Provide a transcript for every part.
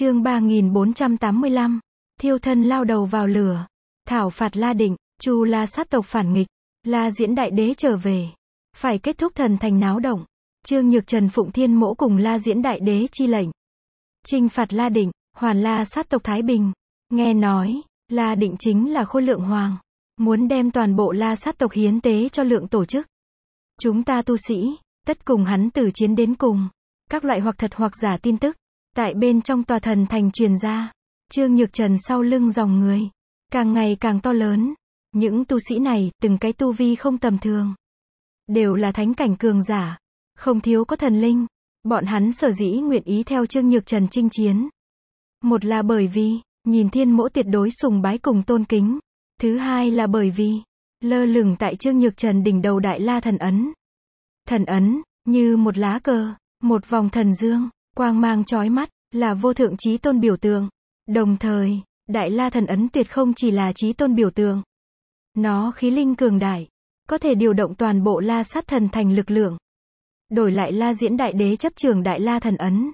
Chương 3485. Thiêu thân lao đầu vào lửa. Thảo phạt La Định, Chu La sát tộc phản nghịch, La Diễn Đại Đế trở về. Phải kết thúc thần thành náo động. Trương Nhược Trần Phụng Thiên Mỗ cùng La Diễn Đại Đế chi lệnh. Trinh phạt La Định, hoàn La sát tộc Thái Bình. Nghe nói, La Định chính là khôi lượng hoàng. Muốn đem toàn bộ La sát tộc hiến tế cho lượng tổ chức. Chúng ta tu sĩ, tất cùng hắn tử chiến đến cùng. Các loại hoặc thật hoặc giả tin tức, Tại bên trong tòa thần thành truyền ra, Trương Nhược Trần sau lưng dòng người, càng ngày càng to lớn. Những tu sĩ này, từng cái tu vi không tầm thường. Đều là thánh cảnh cường giả, không thiếu có thần linh. Bọn hắn sở dĩ nguyện ý theo Trương Nhược Trần chinh chiến. Một là bởi vì, nhìn thiên mỗ tuyệt đối sùng bái cùng tôn kính. Thứ hai là bởi vì, lơ lửng tại Trương Nhược Trần đỉnh đầu đại la thần ấn. Thần ấn, như một lá cờ, một vòng thần dương, Quang mang chói mắt, là vô thượng trí tôn biểu tượng. Đồng thời, Đại La Thần Ấn tuyệt không chỉ là trí tôn biểu tượng. Nó khí linh cường đại, có thể điều động toàn bộ La Sát Thần thành lực lượng. Đổi lại La Diễn Đại Đế chấp trường Đại La Thần Ấn.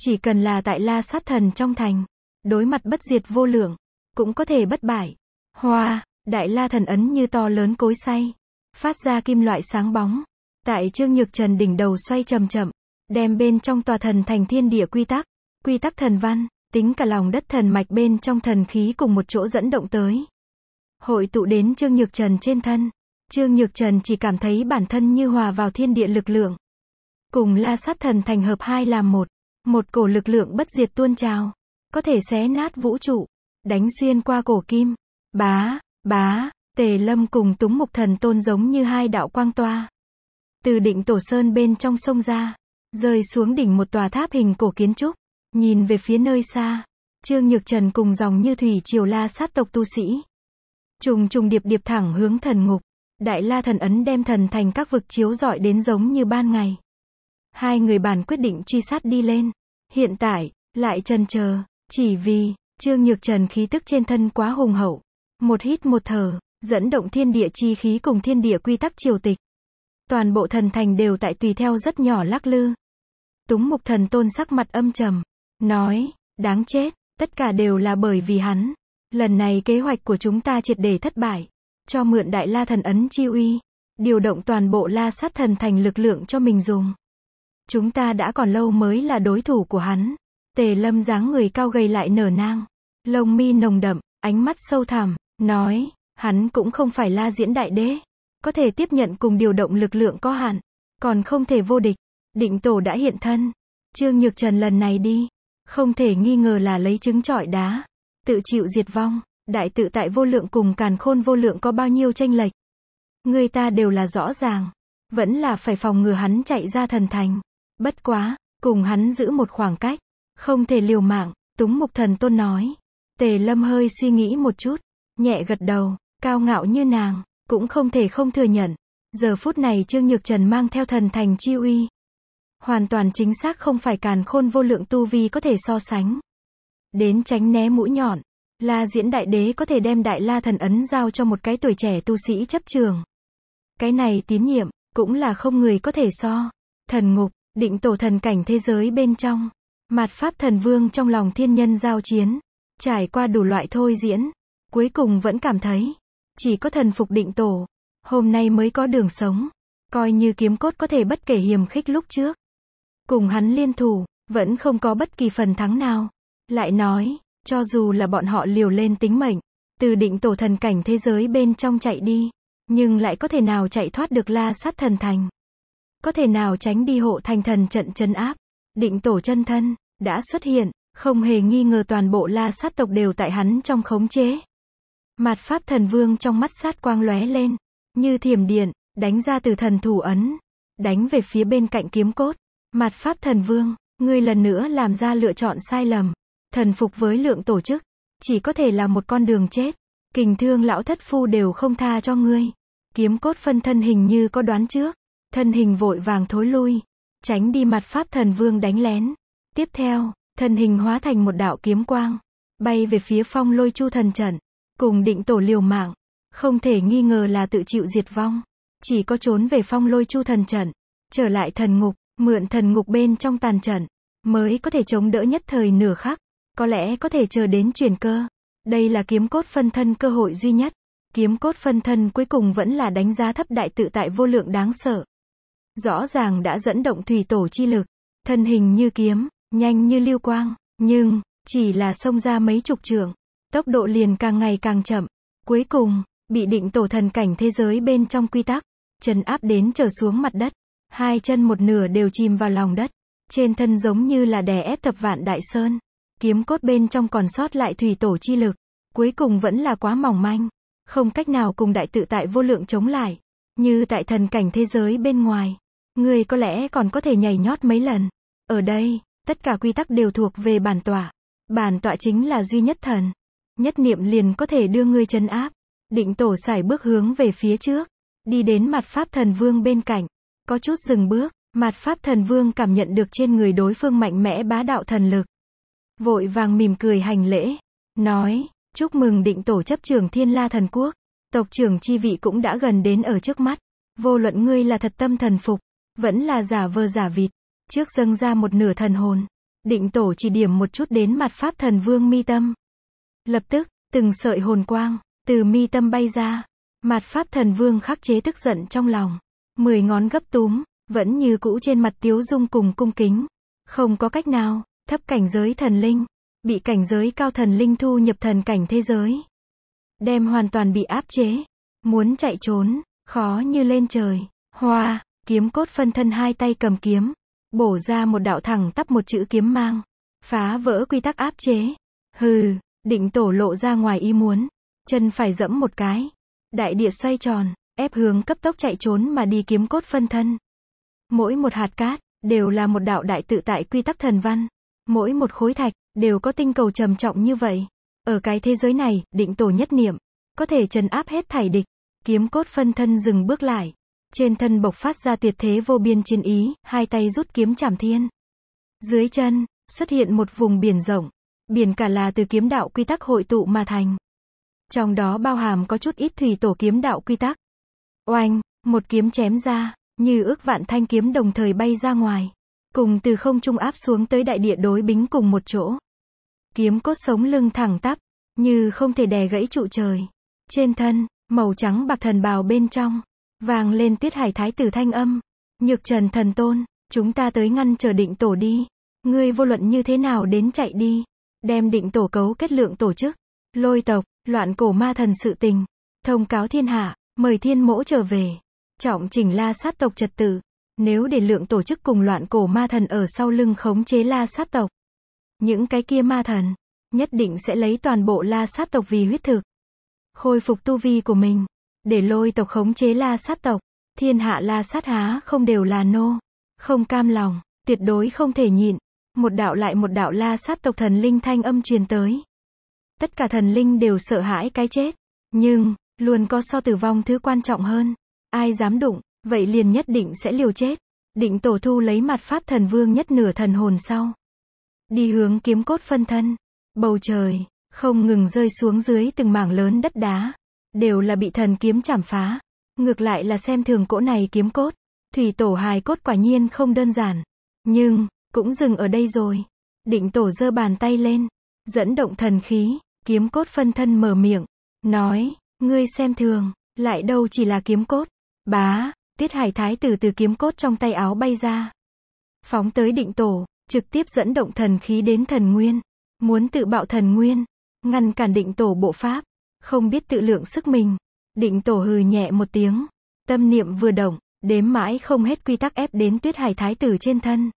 Chỉ cần là tại La Sát Thần trong thành, đối mặt bất diệt vô lượng, cũng có thể bất bại. Hoa, Đại La Thần Ấn như to lớn cối xay, phát ra kim loại sáng bóng. Tại Trương Nhược Trần đỉnh đầu xoay chậm chậm, đem bên trong tòa thần thành thiên địa quy tắc, quy tắc thần văn, tính cả lòng đất thần mạch bên trong thần khí cùng một chỗ dẫn động tới. Hội tụ đến Trương Nhược Trần trên thân, Trương Nhược Trần chỉ cảm thấy bản thân như hòa vào thiên địa lực lượng. Cùng la sát thần thành hợp hai làm một, một cổ lực lượng bất diệt tuôn trào, có thể xé nát vũ trụ, đánh xuyên qua cổ kim, bá, bá, tề lâm cùng túng mục thần tôn giống như hai đạo quang toa. Từ định tổ sơn bên trong sông ra, rơi xuống đỉnh một tòa tháp hình cổ kiến trúc, nhìn về phía nơi xa, Trương Nhược Trần cùng dòng như thủy triều la sát tộc tu sĩ. Trùng trùng điệp điệp thẳng hướng thần ngục, Đại La thần ấn đem thần thành các vực chiếu rọi đến giống như ban ngày. Hai người bàn quyết định truy sát đi lên, hiện tại lại trần chờ, chỉ vì Trương Nhược Trần khí tức trên thân quá hùng hậu, một hít một thở, dẫn động thiên địa chi khí cùng thiên địa quy tắc triều tịch. Toàn bộ thần thành đều tại tùy theo rất nhỏ lắc lư, Túng mục thần tôn sắc mặt âm trầm. Nói, đáng chết, tất cả đều là bởi vì hắn. Lần này kế hoạch của chúng ta triệt để thất bại. Cho mượn đại la thần ấn chi uy. Điều động toàn bộ la sát thần thành lực lượng cho mình dùng. Chúng ta đã còn lâu mới là đối thủ của hắn. Tề lâm dáng người cao gầy lại nở nang. Lông mi nồng đậm, ánh mắt sâu thẳm, nói, hắn cũng không phải la diễn đại đế. Có thể tiếp nhận cùng điều động lực lượng có hạn, còn không thể vô địch. Định tổ đã hiện thân. Trương Nhược Trần lần này đi. Không thể nghi ngờ là lấy trứng trọi đá. Tự chịu diệt vong. Đại tự tại vô lượng cùng càn khôn vô lượng có bao nhiêu tranh lệch. Người ta đều là rõ ràng. Vẫn là phải phòng ngừa hắn chạy ra thần thành. Bất quá, cùng hắn giữ một khoảng cách. Không thể liều mạng, túng mục thần tôn nói. Tề lâm hơi suy nghĩ một chút. Nhẹ gật đầu, cao ngạo như nàng, cũng không thể không thừa nhận. Giờ phút này Trương Nhược Trần mang theo thần thành chi uy, hoàn toàn chính xác không phải càn khôn vô lượng tu vi có thể so sánh. Đến tránh né mũi nhọn, La Diễn Đại Đế có thể đem Đại La Thần Ấn giao cho một cái tuổi trẻ tu sĩ chấp trường. Cái này tín nhiệm, cũng là không người có thể so. Thần ngục, định tổ thần cảnh thế giới bên trong. Mạt Pháp Thần Vương trong lòng thiên nhân giao chiến. Trải qua đủ loại thôi diễn. Cuối cùng vẫn cảm thấy, chỉ có thần phục định tổ. Hôm nay mới có đường sống. Coi như kiếm cốt có thể bất kể hiểm khích lúc trước. Cùng hắn liên thủ, vẫn không có bất kỳ phần thắng nào. Lại nói, cho dù là bọn họ liều lên tính mệnh, từ định tổ thần cảnh thế giới bên trong chạy đi, nhưng lại có thể nào chạy thoát được la sát thần thành. Có thể nào tránh đi hộ thành thần trận chân áp, định tổ chân thân, đã xuất hiện, không hề nghi ngờ toàn bộ la sát tộc đều tại hắn trong khống chế. Mặt pháp thần vương trong mắt sát quang lóe lên, như thiểm điện, đánh ra từ thần thủ ấn, đánh về phía bên cạnh kiếm cốt. Mặt pháp thần vương, ngươi lần nữa làm ra lựa chọn sai lầm. Thần phục với lượng tổ chức, chỉ có thể là một con đường chết. Kình thương lão thất phu đều không tha cho ngươi. Kiếm cốt phân thân hình như có đoán trước. Thân hình vội vàng thối lui. Tránh đi mặt pháp thần vương đánh lén. Tiếp theo, thân hình hóa thành một đạo kiếm quang. Bay về phía phong lôi chu thần trận. Cùng định tổ liều mạng. Không thể nghi ngờ là tự chịu diệt vong. Chỉ có trốn về phong lôi chu thần trận. Trở lại thần ngục mượn thần ngục bên trong tàn trận, mới có thể chống đỡ nhất thời nửa khắc, có lẽ có thể chờ đến chuyển cơ. Đây là kiếm cốt phân thân cơ hội duy nhất. Kiếm cốt phân thân cuối cùng vẫn là đánh giá thấp đại tự tại vô lượng đáng sợ. Rõ ràng đã dẫn động thủy tổ chi lực, thân hình như kiếm, nhanh như lưu quang, nhưng, chỉ là xông ra mấy chục trường, tốc độ liền càng ngày càng chậm. Cuối cùng, bị định tổ thần cảnh thế giới bên trong quy tắc, trần áp đến trở xuống mặt đất. Hai chân một nửa đều chìm vào lòng đất. Trên thân giống như là đè ép thập vạn đại sơn. Kiếm cốt bên trong còn sót lại thủy tổ chi lực. Cuối cùng vẫn là quá mỏng manh. Không cách nào cùng đại tự tại vô lượng chống lại. Như tại thần cảnh thế giới bên ngoài. Người có lẽ còn có thể nhảy nhót mấy lần. Ở đây, tất cả quy tắc đều thuộc về bản tọa. Bản tọa chính là duy nhất thần. Nhất niệm liền có thể đưa người chân áp. Định tổ xài bước hướng về phía trước. Đi đến mặt pháp thần vương bên cạnh có chút dừng bước, mặt pháp thần vương cảm nhận được trên người đối phương mạnh mẽ bá đạo thần lực. Vội vàng mỉm cười hành lễ, nói, chúc mừng định tổ chấp trường thiên la thần quốc, tộc trưởng chi vị cũng đã gần đến ở trước mắt, vô luận ngươi là thật tâm thần phục, vẫn là giả vờ giả vịt, trước dâng ra một nửa thần hồn, định tổ chỉ điểm một chút đến mặt pháp thần vương mi tâm. Lập tức, từng sợi hồn quang, từ mi tâm bay ra, mặt pháp thần vương khắc chế tức giận trong lòng. Mười ngón gấp túm, vẫn như cũ trên mặt Tiếu Dung cùng cung kính. Không có cách nào, thấp cảnh giới thần linh, bị cảnh giới cao thần linh thu nhập thần cảnh thế giới. Đem hoàn toàn bị áp chế, muốn chạy trốn, khó như lên trời. Hoa, kiếm cốt phân thân hai tay cầm kiếm, bổ ra một đạo thẳng tắp một chữ kiếm mang, phá vỡ quy tắc áp chế. Hừ, định tổ lộ ra ngoài ý muốn, chân phải dẫm một cái, đại địa xoay tròn, ép hướng cấp tốc chạy trốn mà đi kiếm cốt phân thân. Mỗi một hạt cát, đều là một đạo đại tự tại quy tắc thần văn. Mỗi một khối thạch, đều có tinh cầu trầm trọng như vậy. Ở cái thế giới này, định tổ nhất niệm, có thể trần áp hết thải địch. Kiếm cốt phân thân dừng bước lại. Trên thân bộc phát ra tuyệt thế vô biên chiến ý, hai tay rút kiếm chảm thiên. Dưới chân, xuất hiện một vùng biển rộng. Biển cả là từ kiếm đạo quy tắc hội tụ mà thành. Trong đó bao hàm có chút ít thủy tổ kiếm đạo quy tắc. Oanh, một kiếm chém ra, như ước vạn thanh kiếm đồng thời bay ra ngoài. Cùng từ không trung áp xuống tới đại địa đối bính cùng một chỗ. Kiếm cốt sống lưng thẳng tắp, như không thể đè gãy trụ trời. Trên thân, màu trắng bạc thần bào bên trong, vàng lên tiết hải thái tử thanh âm. Nhược trần thần tôn, chúng ta tới ngăn chờ định tổ đi. Ngươi vô luận như thế nào đến chạy đi. Đem định tổ cấu kết lượng tổ chức. Lôi tộc, loạn cổ ma thần sự tình. Thông cáo thiên hạ, Mời thiên mỗ trở về. Trọng chỉnh la sát tộc trật tự. Nếu để lượng tổ chức cùng loạn cổ ma thần ở sau lưng khống chế la sát tộc. Những cái kia ma thần, nhất định sẽ lấy toàn bộ la sát tộc vì huyết thực. Khôi phục tu vi của mình, để lôi tộc khống chế la sát tộc. Thiên hạ la sát há không đều là nô. Không cam lòng, tuyệt đối không thể nhịn. Một đạo lại một đạo la sát tộc thần linh thanh âm truyền tới. Tất cả thần linh đều sợ hãi cái chết. Nhưng, Luôn có so tử vong thứ quan trọng hơn. Ai dám đụng, vậy liền nhất định sẽ liều chết. Định tổ thu lấy mặt pháp thần vương nhất nửa thần hồn sau. Đi hướng kiếm cốt phân thân. Bầu trời, không ngừng rơi xuống dưới từng mảng lớn đất đá. Đều là bị thần kiếm chảm phá. Ngược lại là xem thường cỗ này kiếm cốt. Thủy tổ hài cốt quả nhiên không đơn giản. Nhưng, cũng dừng ở đây rồi. Định tổ giơ bàn tay lên. Dẫn động thần khí, kiếm cốt phân thân mở miệng. Nói, Ngươi xem thường, lại đâu chỉ là kiếm cốt. Bá, tiết hải thái tử từ kiếm cốt trong tay áo bay ra. Phóng tới định tổ, trực tiếp dẫn động thần khí đến thần nguyên. Muốn tự bạo thần nguyên, ngăn cản định tổ bộ pháp. Không biết tự lượng sức mình. Định tổ hừ nhẹ một tiếng. Tâm niệm vừa động, đếm mãi không hết quy tắc ép đến tuyết hải thái tử trên thân.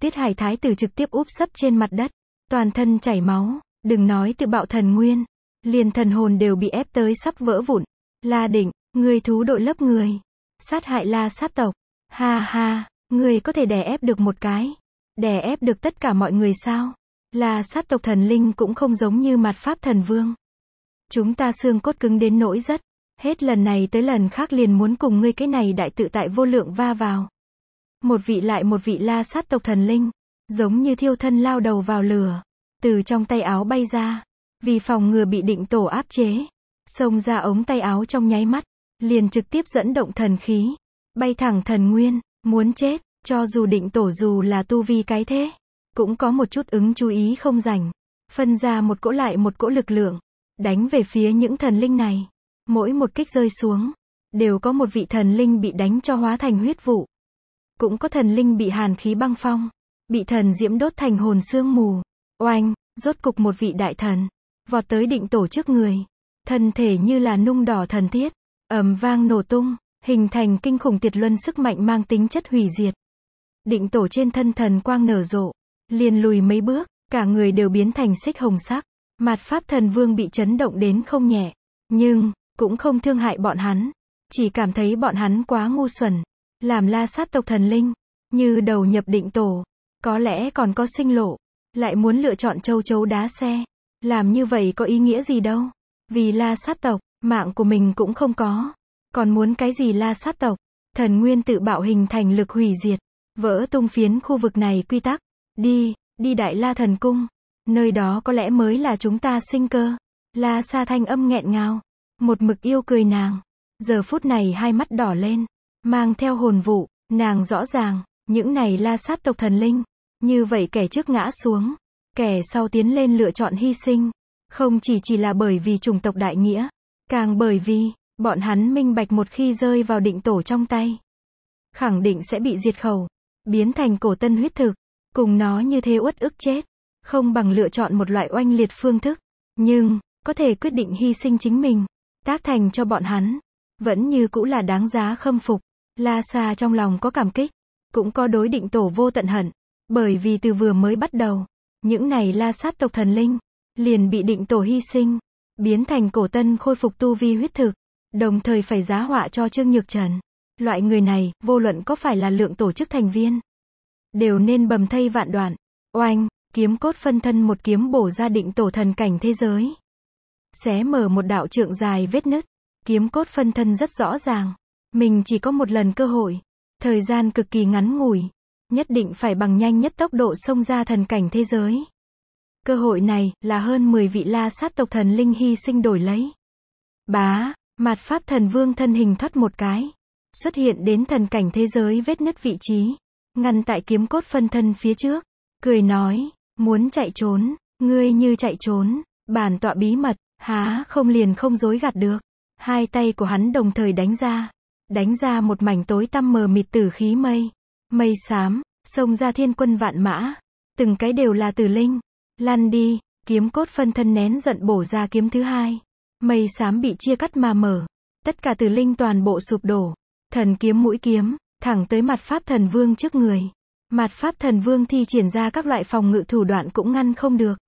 Tuyết hải thái tử trực tiếp úp sấp trên mặt đất. Toàn thân chảy máu, đừng nói tự bạo thần nguyên, liền thần hồn đều bị ép tới sắp vỡ vụn. La định, người thú đội lớp người, sát hại la sát tộc, ha ha, người có thể đè ép được một cái, đè ép được tất cả mọi người sao? La sát tộc thần linh cũng không giống như mặt pháp thần vương. Chúng ta xương cốt cứng đến nỗi rất, hết lần này tới lần khác liền muốn cùng ngươi cái này đại tự tại vô lượng va vào. Một vị lại một vị la sát tộc thần linh, giống như thiêu thân lao đầu vào lửa, từ trong tay áo bay ra, vì phòng ngừa bị định tổ áp chế. Xông ra ống tay áo trong nháy mắt, liền trực tiếp dẫn động thần khí, bay thẳng thần nguyên, muốn chết, cho dù định tổ dù là tu vi cái thế, cũng có một chút ứng chú ý không rảnh, phân ra một cỗ lại một cỗ lực lượng, đánh về phía những thần linh này. Mỗi một kích rơi xuống, đều có một vị thần linh bị đánh cho hóa thành huyết vụ. Cũng có thần linh bị hàn khí băng phong, bị thần diễm đốt thành hồn xương mù. Oanh, rốt cục một vị đại thần, vọt tới định tổ trước người. Thân thể như là nung đỏ thần thiết, ầm vang nổ tung, hình thành kinh khủng tiệt luân sức mạnh mang tính chất hủy diệt. Định tổ trên thân thần quang nở rộ, liền lùi mấy bước, cả người đều biến thành xích hồng sắc. Mặt pháp thần vương bị chấn động đến không nhẹ, nhưng, cũng không thương hại bọn hắn. Chỉ cảm thấy bọn hắn quá ngu xuẩn, làm la sát tộc thần linh, như đầu nhập định tổ, có lẽ còn có sinh lộ, lại muốn lựa chọn châu chấu đá xe. Làm như vậy có ý nghĩa gì đâu. Vì la sát tộc, mạng của mình cũng không có. Còn muốn cái gì la sát tộc? Thần nguyên tự bạo hình thành lực hủy diệt. Vỡ tung phiến khu vực này quy tắc. Đi, đi đại la thần cung. Nơi đó có lẽ mới là chúng ta sinh cơ. La sa thanh âm nghẹn ngào. Một mực yêu cười nàng. Giờ phút này hai mắt đỏ lên. Mang theo hồn vụ, nàng rõ ràng. Những này la sát tộc thần linh. Như vậy kẻ trước ngã xuống. Kẻ sau tiến lên lựa chọn hy sinh, không chỉ chỉ là bởi vì chủng tộc đại nghĩa, càng bởi vì, bọn hắn minh bạch một khi rơi vào định tổ trong tay. Khẳng định sẽ bị diệt khẩu, biến thành cổ tân huyết thực, cùng nó như thế uất ức chết, không bằng lựa chọn một loại oanh liệt phương thức, nhưng, có thể quyết định hy sinh chính mình, tác thành cho bọn hắn, vẫn như cũ là đáng giá khâm phục, la xa trong lòng có cảm kích, cũng có đối định tổ vô tận hận, bởi vì từ vừa mới bắt đầu. Những này la sát tộc thần linh, liền bị định tổ hy sinh, biến thành cổ tân khôi phục tu vi huyết thực, đồng thời phải giá họa cho Trương Nhược Trần. Loại người này, vô luận có phải là lượng tổ chức thành viên, đều nên bầm thay vạn đoạn. Oanh, kiếm cốt phân thân một kiếm bổ ra định tổ thần cảnh thế giới. Xé mở một đạo trượng dài vết nứt, kiếm cốt phân thân rất rõ ràng. Mình chỉ có một lần cơ hội, thời gian cực kỳ ngắn ngủi, nhất định phải bằng nhanh nhất tốc độ xông ra thần cảnh thế giới. Cơ hội này là hơn 10 vị la sát tộc thần linh hy sinh đổi lấy. Bá, mặt pháp thần vương thân hình thoát một cái, xuất hiện đến thần cảnh thế giới vết nứt vị trí, ngăn tại kiếm cốt phân thân phía trước, cười nói, muốn chạy trốn, ngươi như chạy trốn, bản tọa bí mật, há không liền không dối gạt được. Hai tay của hắn đồng thời đánh ra, đánh ra một mảnh tối tăm mờ mịt tử khí mây mây xám, sông ra thiên quân vạn mã, từng cái đều là tử linh, lăn đi, kiếm cốt phân thân nén giận bổ ra kiếm thứ hai, mây xám bị chia cắt mà mở, tất cả tử linh toàn bộ sụp đổ, thần kiếm mũi kiếm, thẳng tới mặt pháp thần vương trước người, mặt pháp thần vương thi triển ra các loại phòng ngự thủ đoạn cũng ngăn không được,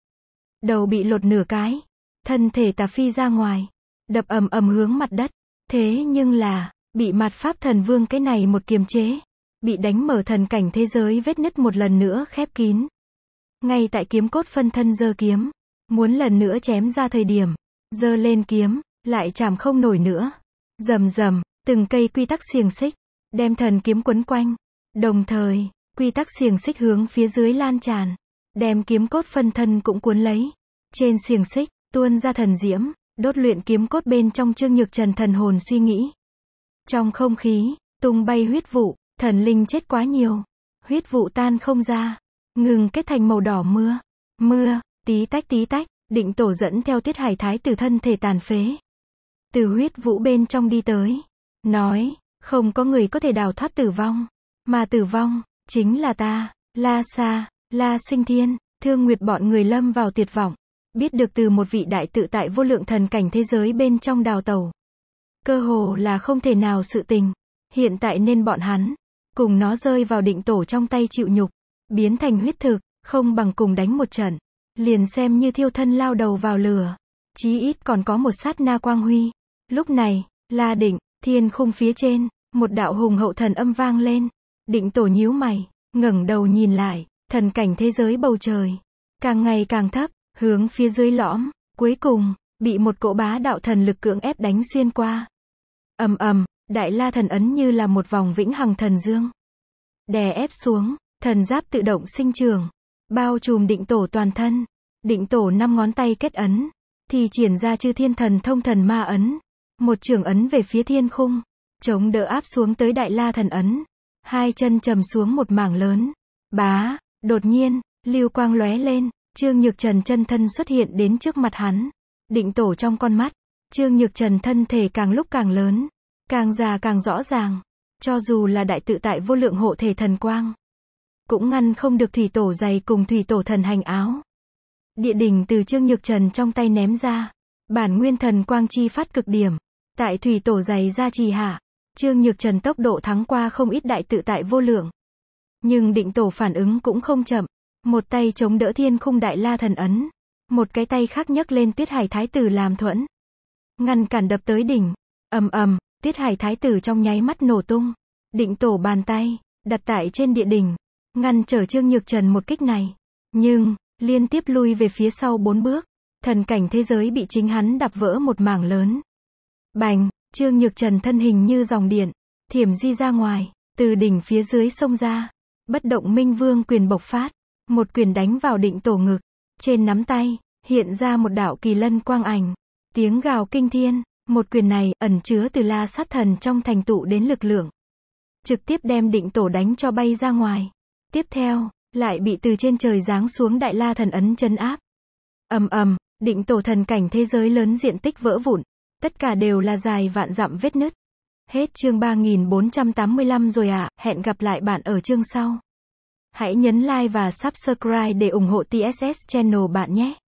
đầu bị lột nửa cái, thân thể tà phi ra ngoài, đập ầm ầm hướng mặt đất, thế nhưng là, bị mặt pháp thần vương cái này một kiềm chế, Bị đánh mở thần cảnh thế giới vết nứt một lần nữa khép kín. Ngay tại kiếm cốt phân thân giơ kiếm. Muốn lần nữa chém ra thời điểm. giơ lên kiếm, lại chạm không nổi nữa. rầm rầm từng cây quy tắc xiềng xích. Đem thần kiếm quấn quanh. Đồng thời, quy tắc xiềng xích hướng phía dưới lan tràn. Đem kiếm cốt phân thân cũng cuốn lấy. Trên xiềng xích, tuôn ra thần diễm. Đốt luyện kiếm cốt bên trong trương nhược trần thần hồn suy nghĩ. Trong không khí, tung bay huyết vụ, Thần linh chết quá nhiều. Huyết vụ tan không ra. Ngừng kết thành màu đỏ mưa. Mưa, tí tách tí tách, định tổ dẫn theo tiết hải thái từ thân thể tàn phế. Từ huyết vũ bên trong đi tới. Nói, không có người có thể đào thoát tử vong. Mà tử vong, chính là ta, la xa, la sinh thiên, thương nguyệt bọn người lâm vào tuyệt vọng. Biết được từ một vị đại tự tại vô lượng thần cảnh thế giới bên trong đào tàu. Cơ hồ là không thể nào sự tình. Hiện tại nên bọn hắn, cùng nó rơi vào định tổ trong tay chịu nhục, biến thành huyết thực, không bằng cùng đánh một trận, liền xem như thiêu thân lao đầu vào lửa, chí ít còn có một sát na quang huy. Lúc này, La Định, thiên khung phía trên, một đạo hùng hậu thần âm vang lên, định tổ nhíu mày, ngẩng đầu nhìn lại, thần cảnh thế giới bầu trời, càng ngày càng thấp, hướng phía dưới lõm, cuối cùng, bị một cỗ bá đạo thần lực cưỡng ép đánh xuyên qua. ầm ầm, Đại la thần ấn như là một vòng vĩnh hằng thần dương. Đè ép xuống, thần giáp tự động sinh trường. Bao trùm định tổ toàn thân. Định tổ năm ngón tay kết ấn. Thì triển ra chư thiên thần thông thần ma ấn. Một trường ấn về phía thiên khung. Chống đỡ áp xuống tới đại la thần ấn. Hai chân trầm xuống một mảng lớn. Bá, đột nhiên, lưu quang lóe lên. Trương Nhược Trần chân thân xuất hiện đến trước mặt hắn. Định tổ trong con mắt. Trương Nhược Trần thân thể càng lúc càng lớn. Càng già càng rõ ràng. Cho dù là đại tự tại vô lượng hộ thể thần quang. Cũng ngăn không được thủy tổ dày cùng thủy tổ thần hành áo. Địa đỉnh từ Trương Nhược Trần trong tay ném ra. Bản nguyên thần quang chi phát cực điểm. Tại thủy tổ dày ra trì hạ. Trương Nhược Trần tốc độ thắng qua không ít đại tự tại vô lượng. Nhưng định tổ phản ứng cũng không chậm. Một tay chống đỡ thiên khung đại la thần ấn. Một cái tay khác nhấc lên tuyết hải thái tử làm thuẫn. Ngăn cản đập tới đỉnh. ầm ầm Tiết Hải Thái tử trong nháy mắt nổ tung, định tổ bàn tay, đặt tại trên địa đỉnh, ngăn trở Trương Nhược Trần một kích này. Nhưng, liên tiếp lui về phía sau bốn bước, thần cảnh thế giới bị chính hắn đập vỡ một mảng lớn. Bành, Trương Nhược Trần thân hình như dòng điện, thiểm di ra ngoài, từ đỉnh phía dưới sông ra. Bất động minh vương quyền bộc phát, một quyền đánh vào định tổ ngực, trên nắm tay, hiện ra một đạo kỳ lân quang ảnh, tiếng gào kinh thiên, một quyền này ẩn chứa từ la sát thần trong thành tụ đến lực lượng. Trực tiếp đem định tổ đánh cho bay ra ngoài. Tiếp theo, lại bị từ trên trời giáng xuống đại la thần ấn chân áp. ầm ầm, định tổ thần cảnh thế giới lớn diện tích vỡ vụn. Tất cả đều là dài vạn dặm vết nứt. Hết chương 3485 rồi ạ, à. hẹn gặp lại bạn ở chương sau. Hãy nhấn like và subscribe để ủng hộ TSS Channel bạn nhé.